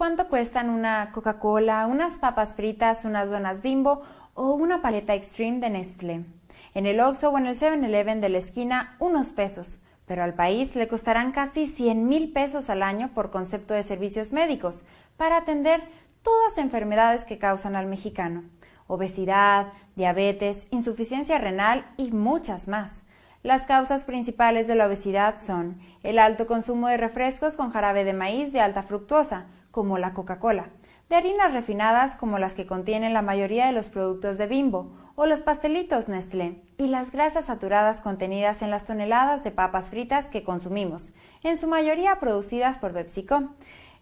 cuánto cuestan una Coca-Cola, unas papas fritas, unas donas bimbo o una paleta extreme de Nestlé. En el Oxxo o en el 7-Eleven de la esquina, unos pesos, pero al país le costarán casi 100 mil pesos al año por concepto de servicios médicos para atender todas enfermedades que causan al mexicano. Obesidad, diabetes, insuficiencia renal y muchas más. Las causas principales de la obesidad son el alto consumo de refrescos con jarabe de maíz de alta fructuosa, como la Coca-Cola, de harinas refinadas como las que contienen la mayoría de los productos de Bimbo o los pastelitos Nestlé y las grasas saturadas contenidas en las toneladas de papas fritas que consumimos, en su mayoría producidas por PepsiCo.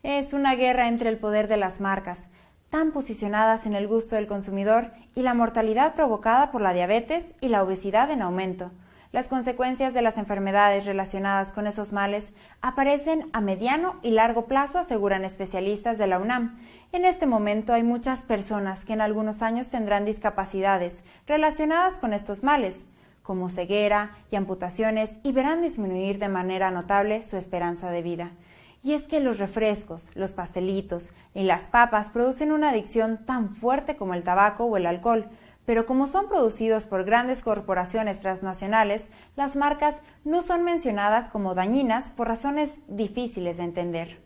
Es una guerra entre el poder de las marcas, tan posicionadas en el gusto del consumidor, y la mortalidad provocada por la diabetes y la obesidad en aumento. Las consecuencias de las enfermedades relacionadas con esos males aparecen a mediano y largo plazo, aseguran especialistas de la UNAM. En este momento hay muchas personas que en algunos años tendrán discapacidades relacionadas con estos males, como ceguera y amputaciones, y verán disminuir de manera notable su esperanza de vida. Y es que los refrescos, los pastelitos y las papas producen una adicción tan fuerte como el tabaco o el alcohol, pero como son producidos por grandes corporaciones transnacionales, las marcas no son mencionadas como dañinas por razones difíciles de entender.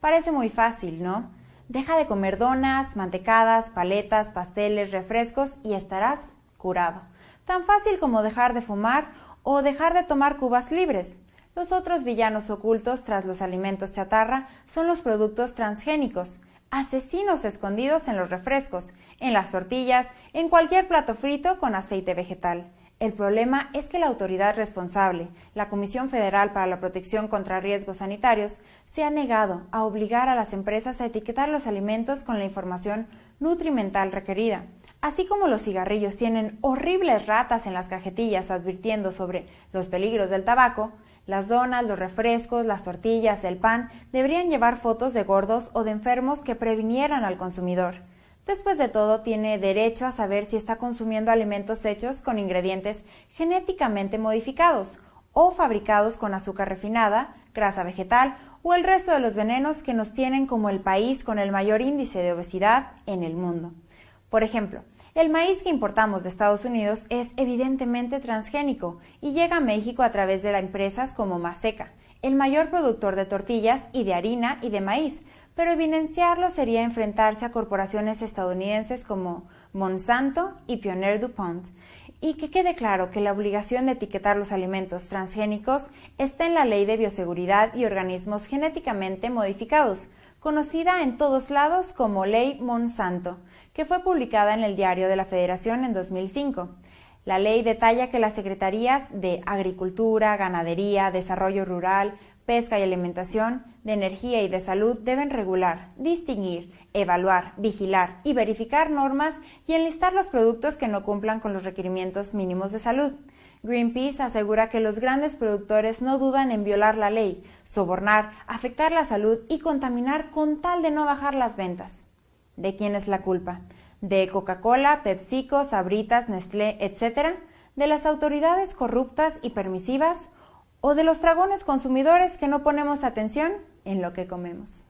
Parece muy fácil, ¿no? Deja de comer donas, mantecadas, paletas, pasteles, refrescos y estarás curado. Tan fácil como dejar de fumar o dejar de tomar cubas libres. Los otros villanos ocultos tras los alimentos chatarra son los productos transgénicos, asesinos escondidos en los refrescos, en las tortillas, en cualquier plato frito con aceite vegetal. El problema es que la autoridad responsable, la Comisión Federal para la Protección contra Riesgos Sanitarios, se ha negado a obligar a las empresas a etiquetar los alimentos con la información nutrimental requerida. Así como los cigarrillos tienen horribles ratas en las cajetillas advirtiendo sobre los peligros del tabaco, las donas, los refrescos, las tortillas, el pan deberían llevar fotos de gordos o de enfermos que previnieran al consumidor. Después de todo, tiene derecho a saber si está consumiendo alimentos hechos con ingredientes genéticamente modificados o fabricados con azúcar refinada, grasa vegetal o el resto de los venenos que nos tienen como el país con el mayor índice de obesidad en el mundo. Por ejemplo, el maíz que importamos de Estados Unidos es evidentemente transgénico y llega a México a través de las empresas como Maseca, el mayor productor de tortillas y de harina y de maíz, pero evidenciarlo sería enfrentarse a corporaciones estadounidenses como Monsanto y Pioneer DuPont. Y que quede claro que la obligación de etiquetar los alimentos transgénicos está en la Ley de Bioseguridad y Organismos Genéticamente Modificados, conocida en todos lados como Ley Monsanto que fue publicada en el Diario de la Federación en 2005. La ley detalla que las secretarías de Agricultura, Ganadería, Desarrollo Rural, Pesca y Alimentación, de Energía y de Salud deben regular, distinguir, evaluar, vigilar y verificar normas y enlistar los productos que no cumplan con los requerimientos mínimos de salud. Greenpeace asegura que los grandes productores no dudan en violar la ley, sobornar, afectar la salud y contaminar con tal de no bajar las ventas. ¿De quién es la culpa? ¿De Coca-Cola, PepsiCo, Sabritas, Nestlé, etcétera? ¿De las autoridades corruptas y permisivas? ¿O de los dragones consumidores que no ponemos atención en lo que comemos?